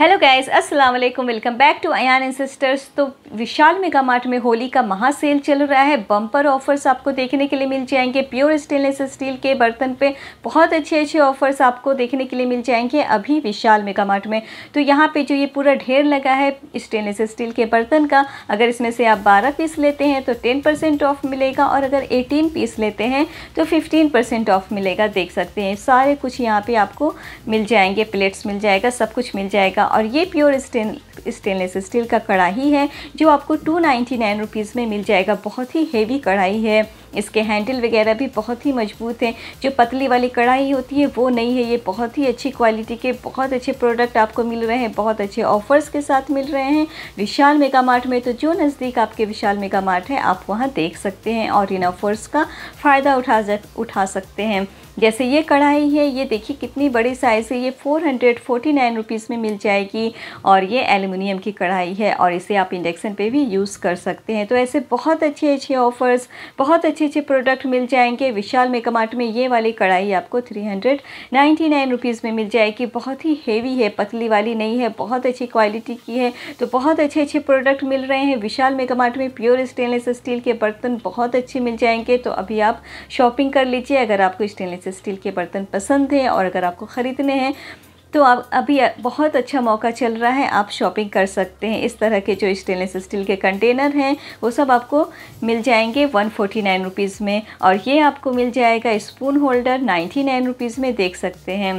hello guys अस्सलाम वालेकुम welcome back to Ayan and sisters तो विशाल मेगा मार्ट में होली का महासेल चल रहा है बम्पर ऑफर्स आपको देखने के लिए मिल जाएंगे प्योर स्टेनलेस स्टील के बर्तन पे बहुत अच्छे अच्छे ऑफर्स आपको देखने के लिए मिल जाएंगे अभी विशाल मेगा मार्ट में तो यहाँ पे जो ये पूरा ढेर लगा है स्टेनलेस स्टील के बर्तन का अगर इसमें से आप बारह पीस लेते हैं तो टेन ऑफ मिलेगा और अगर एटीन पीस लेते हैं तो फिफ्टीन ऑफ मिलेगा देख सकते हैं सारे कुछ यहाँ पर आपको मिल जाएंगे प्लेट्स मिल जाएगा सब कुछ मिल जाएगा और ये प्योर स्टेन स्टेनलेस स्टील का कढ़ाई है जो आपको टू नाइन्टी नाइन रुपीज़ में मिल जाएगा बहुत ही हेवी कढ़ाई है इसके हैंडल वगैरह भी बहुत ही मजबूत हैं जो पतली वाली कढ़ाई होती है वो नहीं है ये बहुत ही अच्छी क्वालिटी के बहुत अच्छे प्रोडक्ट आपको मिल रहे हैं बहुत अच्छे ऑफर्स के साथ मिल रहे हैं विशाल मेगा मार्ट में तो जो नज़दीक आपके विशाल मेगा मार्ट है आप वहाँ देख सकते हैं और इन ऑफर्स का फ़ायदा उठा उठा सकते हैं जैसे ये कढ़ाई है ये देखिए कितनी बड़ी साइज़ है ये four hundred forty nine rupees में मिल जाएगी और ये एलुमिनियम की कढ़ाई है और इसे आप इंडक्शन पे भी यूज़ कर सकते हैं तो ऐसे बहुत अच्छे अच्छे ऑफ़र्स बहुत अच्छे अच्छे प्रोडक्ट मिल जाएंगे विशाल मेकमार्ट में ये वाली कढ़ाई आपको थ्री हंड्रेड नाइन रुपीज़ में मिल जाएगी बहुत ही हेवी है पतली वाली नहीं है बहुत अच्छी क्वालिटी की है तो बहुत अच्छे अच्छे प्रोडक्ट मिल रहे हैं विशाल मेकमार्ट में प्योर स्टेनलेस स्टील के बर्तन बहुत अच्छे मिल जाएंगे तो अभी आप शॉपिंग कर लीजिए अगर आपको स्टेनलेस स्टेनलेस स्टील के बर्तन पसंद हैं और अगर आपको ख़रीदने हैं तो आप अभी बहुत अच्छा मौका चल रहा है आप शॉपिंग कर सकते हैं इस तरह के जो स्टेनलेस स्टील के कंटेनर हैं वो सब आपको मिल जाएंगे वन फोर्टी नाइन रुपीज़ में और ये आपको मिल जाएगा spoon holder ninety nine rupees में देख सकते हैं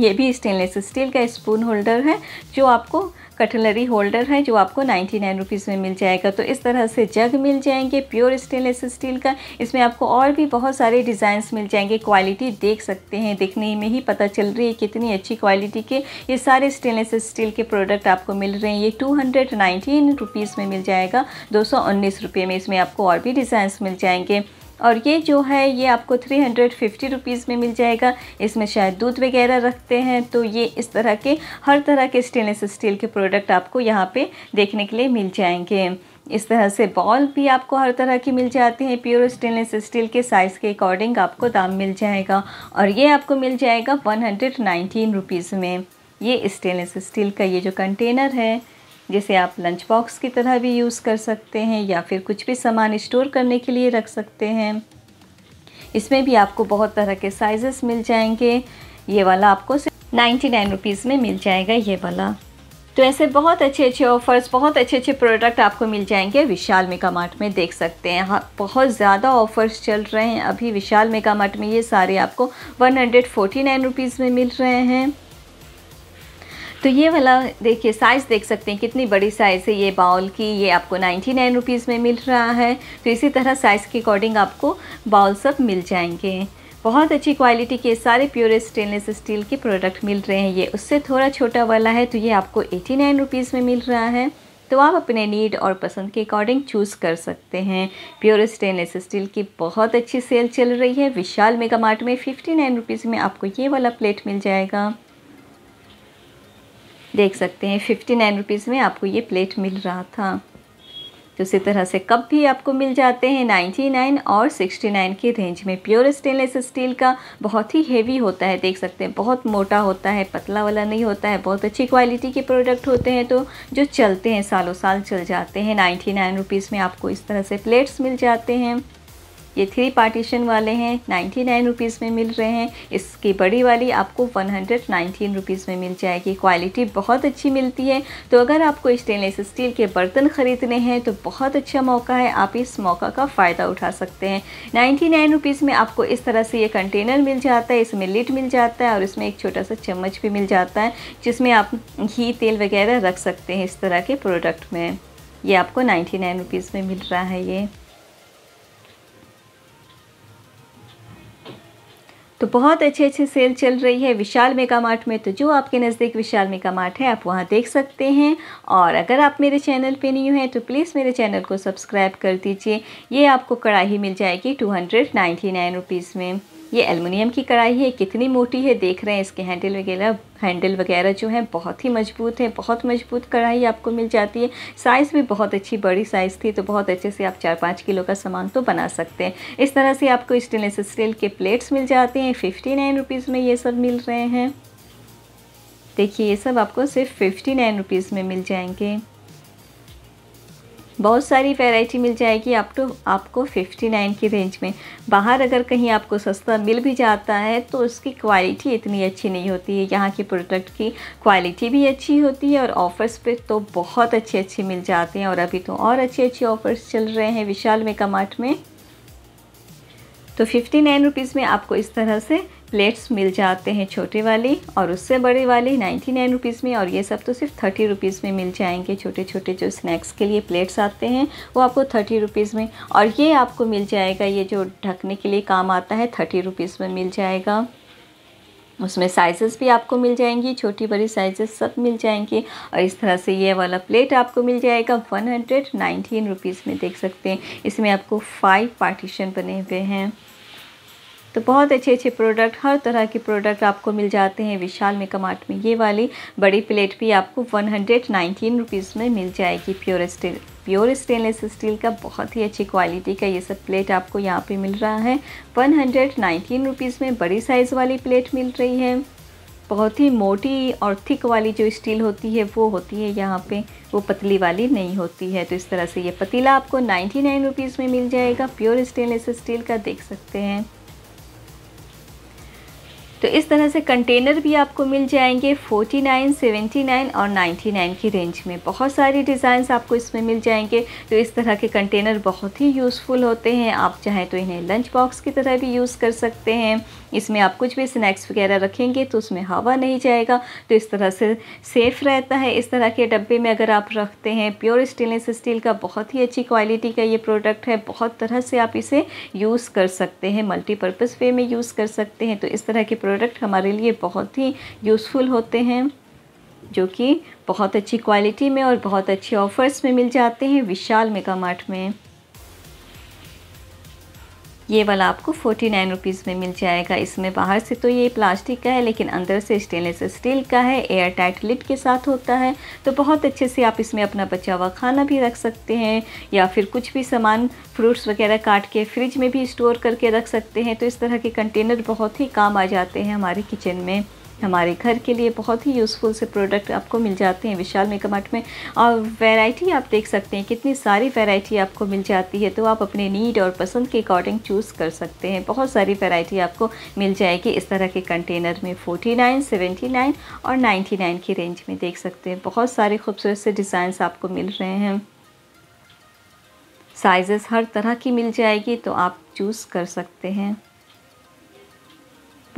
ये भी स्टेनलेस स्टील का स्पून होल्डर है जो आपको कटलरी होल्डर है जो आपको नाइन्टी नाइन रुपीज़ में मिल जाएगा तो इस तरह से जग मिल जाएंगे प्योर स्टेनलेस स्टील का इसमें आपको और भी बहुत सारे डिज़ाइंस मिल जाएंगे क्वालिटी देख सकते हैं देखने में ही पता चल रही है कितनी अच्छी क्वालिटी के ये सारे स्टेनलेस स्टील के प्रोडक्ट आपको मिल रहे हैं ये टू हंड्रेड नाइन्टीन रुपीज़ में मिल जाएगा दो सौ उन्नीस रुपये में इसमें आपको और भी डिज़ाइंस मिल जाएंगे और ये जो है ये आपको थ्री हंड्रेड फिफ्टी रुपीज़ में मिल जाएगा इसमें शायद दूध वगैरह रखते हैं तो ये इस तरह के हर तरह के स्टेनलेस स्टील के प्रोडक्ट आपको यहाँ पे देखने के लिए मिल जाएंगे इस तरह से बॉल भी आपको हर तरह की मिल जाती है प्योर स्टेनलेस स्टील के साइज़ के अकॉर्डिंग आपको दाम मिल जाएगा और ये आपको मिल जाएगा वन हंड्रेड नाइनटीन रुपीज़ में ये स्टेनलेस स्टील का ये जो कंटेनर है जिसे आप लंच बॉक्स की तरह भी यूज़ कर सकते हैं या फिर कुछ भी सामान स्टोर करने के लिए रख सकते हैं इसमें भी आपको बहुत तरह के साइजेस मिल जाएंगे ये वाला आपको नाइन्टी नाइन रुपीज़ में मिल जाएगा ये वाला तो ऐसे बहुत अच्छे अच्छे ऑफ़र्स बहुत अच्छे अच्छे प्रोडक्ट आपको मिल जाएंगे विशाल मेगा मार्ट में देख सकते हैं हाँ बहुत ज़्यादा ऑफ़र्स चल रहे हैं अभी विशाल मेगा मार्ट में ये सारे आपको one hundred forty nine rupees में मिल रहे हैं तो ये वाला देखिए साइज़ देख सकते हैं कितनी बड़ी साइज़ है ये बाउल की ये आपको नाइन्टी नाइन रुपीज़ में मिल रहा है तो इसी तरह साइज़ के अकॉर्डिंग आपको बाउल सब मिल जाएंगे बहुत अच्छी क्वालिटी के सारे प्योर स्टेनलेस स्टील के प्रोडक्ट मिल रहे हैं ये उससे थोड़ा छोटा वाला है तो ये आपको एटी नाइन रुपीज़ में मिल रहा है तो आप अपने नीड और पसंद के अकॉर्डिंग चूज़ कर सकते हैं प्योर स्टेनलेस स्टील की बहुत अच्छी सेल चल रही है विशाल मेगा मार्ट में फिफ्टी नाइन रुपीज़ में आपको ये वाला प्लेट मिल जाएगा देख सकते हैं फिफ्टी नाइन रुपीज़ में आपको ये प्लेट मिल रहा था तो इसी तरह से कप भी आपको मिल जाते हैं 99 और 69 की रेंज में प्योर स्टेनलेस स्टील का बहुत ही हेवी होता है देख सकते हैं बहुत मोटा होता है पतला वाला नहीं होता है बहुत अच्छी क्वालिटी के प्रोडक्ट होते हैं तो जो चलते हैं सालों साल चल जाते हैं नाइन्टी नाइन में आपको इस तरह से प्लेट्स मिल जाते हैं ये थ्री पार्टीशन वाले हैं नाइन्टी नाइन रुपीज़ में मिल रहे हैं इसकी बड़ी वाली आपको वन हंड्रेड नाइनटीन रुपीज़ में मिल जाएगी क्वालिटी बहुत अच्छी मिलती है तो अगर आपको स्टेनलेस स्टील के बर्तन ख़रीदने हैं तो बहुत अच्छा मौका है आप इस मौका का फ़ायदा उठा सकते हैं नाइन्टी नाइन रुपीज़ में आपको इस तरह से ये कंटेनर मिल जाता है इसमें लिट मिल जाता है और इसमें एक छोटा सा चम्मच भी मिल जाता है जिसमें आप घी तेल वगैरह रख सकते हैं इस तरह के प्रोडक्ट में ये आपको नाइन्टी नाइन रुपीज़ में मिल रहा है ये तो बहुत अच्छे अच्छे सेल चल रही है विशाल मेगा मार्ट में तो जो आपके नज़दीक विशाल मेगा मार्ट है आप वहाँ देख सकते हैं और अगर आप मेरे चैनल पे न्यू हैं तो प्लीज़ मेरे चैनल को सब्सक्राइब कर दीजिए ये आपको कढ़ाई मिल जाएगी two hundred ninety nine rupees में ये एलमिनियम की कढ़ाई है कितनी मोटी है देख रहे हैं इसके हैंडल वगैरह हैंडल वगैरह जो है बहुत ही मजबूत है बहुत मजबूत कढ़ाई आपको मिल जाती है साइज़ भी बहुत अच्छी बड़ी साइज़ थी तो बहुत अच्छे से आप चार पाँच किलो का सामान तो बना सकते हैं इस तरह से आपको स्टेनलेस स्टील के प्लेट्स मिल जाते हैं फिफ्टी नाइन रुपीज़ में ये सब मिल रहे हैं देखिए ये सब आपको सिर्फ फिफ्टी नाइन रुपीज़ में मिल जाएंगे बहुत सारी वेराइटी मिल जाएगी आप तो आपको 59 की रेंज में बाहर अगर कहीं आपको सस्ता मिल भी जाता है तो उसकी क्वालिटी इतनी अच्छी नहीं होती है यहाँ के प्रोडक्ट की क्वालिटी भी अच्छी होती है और ऑफ़र्स पे तो बहुत अच्छे अच्छे मिल जाते हैं और अभी तो और अच्छे अच्छे ऑफ़र्स चल रहे हैं विशाल मेकामार्ट में तो फिफ्टी नाइन रुपीज़ में आपको इस तरह से प्लेट्स मिल जाते हैं छोटे वाले और उससे बड़े वाले नाइन्टी नाइन रुपीज़ में और ये सब तो सिर्फ थर्टी रुपीज़ में मिल जाएंगे छोटे छोटे जो स्नैक्स के लिए प्लेट्स आते हैं वो आपको थर्टी रुपीज़ में और ये आपको मिल जाएगा ये जो ढकने के लिए काम आता है थर्टी रुपीज़ में मिल जाएगा उसमें साइज़ेस भी आपको मिल जाएंगी छोटी बड़ी साइज़ेस सब मिल जाएंगे और इस तरह से ये वाला प्लेट आपको मिल जाएगा वन हंड्रेड रुपीज़ में देख सकते हैं इसमें आपको फाइव पार्टीशन बने हुए हैं तो बहुत अच्छे अच्छे प्रोडक्ट हर तरह के प्रोडक्ट आपको मिल जाते हैं विशाल मेकअप आर्ट में ये वाली बड़ी प्लेट भी आपको वन हंड्रेड रुपीज़ में मिल जाएगी pure steel pure stainless steel का बहुत ही अच्छी क्वालिटी का ये सब प्लेट आपको यहाँ पे मिल रहा है वन हंड्रेड नाइन्टीन रुपीज़ में बड़ी साइज़ वाली प्लेट मिल रही है बहुत ही मोटी और थिक वाली जो स्टील होती है वो होती है यहाँ पे वो पतली वाली नहीं होती है तो इस तरह से ये पतीला आपको नाइन्टी नाइन रुपीज़ में मिल जाएगा प्योर स्टेनलेस स्टील का देख सकते हैं तो इस तरह से कंटेनर भी आपको मिल जाएंगे 49, 79 और 99 की रेंज में बहुत सारी डिज़ाइंस आपको इसमें मिल जाएंगे तो इस तरह के कंटेनर बहुत ही यूज़फुल होते हैं आप चाहें तो इन्हें लंच बॉक्स की तरह भी यूज़ कर सकते हैं इसमें आप कुछ भी स्नैक्स वगैरह रखेंगे तो उसमें हवा नहीं जाएगा तो इस तरह से सेफ़ रहता है इस तरह के डब्बे में अगर आप रखते हैं प्योर स्टेनलेस स्टील का बहुत ही अच्छी क्वालिटी का ये प्रोडक्ट है बहुत तरह से आप इसे यूज़ कर सकते हैं मल्टीपर्पज़ वे में यूज़ कर सकते हैं तो इस तरह के प्रोडक्ट हमारे लिए बहुत ही यूज़फुल होते हैं जो कि बहुत अच्छी क्वालिटी में और बहुत अच्छे ऑफ़र्स में मिल जाते हैं विशाल मेगा मार्ट में ये वाला आपको फोर्टी नाइन रुपीज़ में मिल जाएगा इसमें बाहर से तो ये प्लास्टिक का है लेकिन अंदर से स्टेनलेस स्टील का है एयर टाइट लिड के साथ होता है तो बहुत अच्छे से आप इसमें अपना बचा हुआ खाना भी रख सकते हैं या फिर कुछ भी सामान फ्रूट्स वगैरह काट के फ्रिज में भी स्टोर करके रख सकते हैं तो इस तरह के कंटेनर बहुत ही काम आ जाते हैं हमारे किचन में हमारे घर के लिए बहुत ही यूज़फुल से प्रोडक्ट आपको मिल जाते हैं विशाल मेकअप आर्ट में और वैरायटी आप देख सकते हैं कितनी सारी वैरायटी आपको मिल जाती है तो आप अपने नीड और पसंद के अकॉर्डिंग चूज़ कर सकते हैं बहुत सारी वैरायटी आपको मिल जाएगी इस तरह के कंटेनर में 49, 79 और 99 की रेंज में देख सकते हैं बहुत सारे खूबसूरत से डिज़ाइन आपको मिल रहे हैं साइज़ हर तरह की मिल जाएगी तो आप चूज़ कर सकते हैं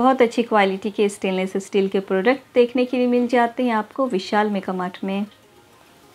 बहुत अच्छी क्वालिटी के स्टेनलेस स्टील के प्रोडक्ट देखने के लिए मिल जाते हैं आपको विशाल मेकामार्ट में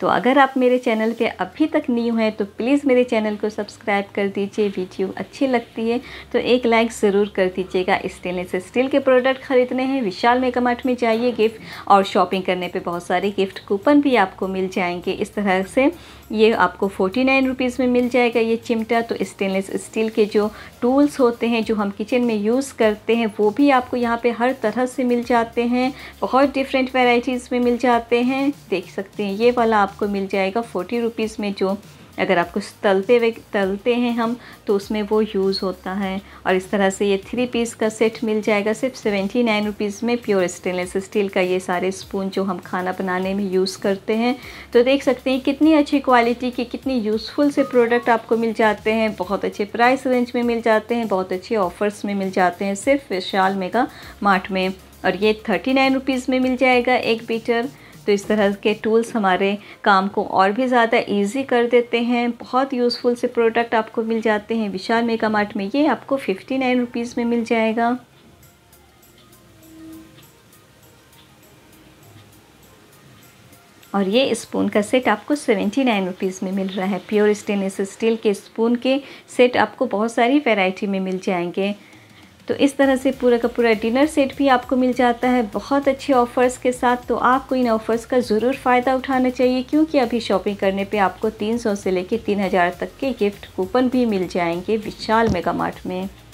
तो अगर आप मेरे चैनल पे अभी तक न्यू हैं तो प्लीज़ मेरे चैनल को सब्सक्राइब कर दीजिए वीडियो अच्छी लगती है तो एक लाइक ज़रूर कर दीजिएगा स्टेनलेस स्टील के प्रोडक्ट खरीदने हैं विशाल मेगा में जाइए गिफ्ट और शॉपिंग करने पे बहुत सारे गिफ्ट कूपन भी आपको मिल जाएंगे इस तरह से ये आपको फोर्टी नाइन रुपीज़ में मिल जाएगा ये चिमटा तो स्टेनलेस स्टील के जो टूल्स होते हैं जो हम किचन में यूज़ करते हैं वो भी आपको यहाँ पर हर तरह से मिल जाते हैं बहुत डिफरेंट वेराइटीज़ में मिल जाते हैं देख सकते हैं ये वाला आपको मिल जाएगा फोर्टी रुपीज़ में जो अगर आपको तलते हुए तलते हैं हम तो उसमें वो यूज़ होता है और इस तरह से ये थ्री पीस का सेट मिल जाएगा सिर्फ सेवेंटी नाइन रुपीज़ में प्योर स्टेनलेस स्टील का ये सारे स्पून जो हम खाना बनाने में यूज़ करते हैं तो देख सकते हैं कितनी अच्छी क्वालिटी के कितनी यूज़फुल से प्रोडक्ट आपको मिल जाते हैं बहुत अच्छे प्राइस रेंज में मिल जाते हैं बहुत अच्छे ऑफ़र्स में मिल जाते हैं सिर्फ विशाल मेगा मार्ट में और ये थर्टी नाइन रुपीज़ में मिल जाएगा एक बीटर तो इस तरह के टूल्स हमारे काम को और भी ज़्यादा ईजी कर देते हैं बहुत यूज़फुल से प्रोडक्ट आपको मिल जाते हैं विशाल मेगा मार्ट में ये आपको फिफ्टी नाइन रुपीज़ में मिल जाएगा और ये स्पून का सेट आपको सेवेंटी नाइन रुपीज़ में मिल रहा है प्योर स्टेनलेस स्टील के स्पून के सेट आपको बहुत सारी वैरायटी में मिल जाएंगे तो इस तरह से पूरा का पूरा डिनर सेट भी आपको मिल जाता है बहुत अच्छे ऑफ़र्स के साथ तो आपको इन ऑफ़र्स का ज़रूर फ़ायदा उठाना चाहिए क्योंकि अभी शॉपिंग करने पे आपको 300 से लेकर 3000 तक के गिफ्ट कूपन भी मिल जाएंगे विशाल मेगा मार्ट में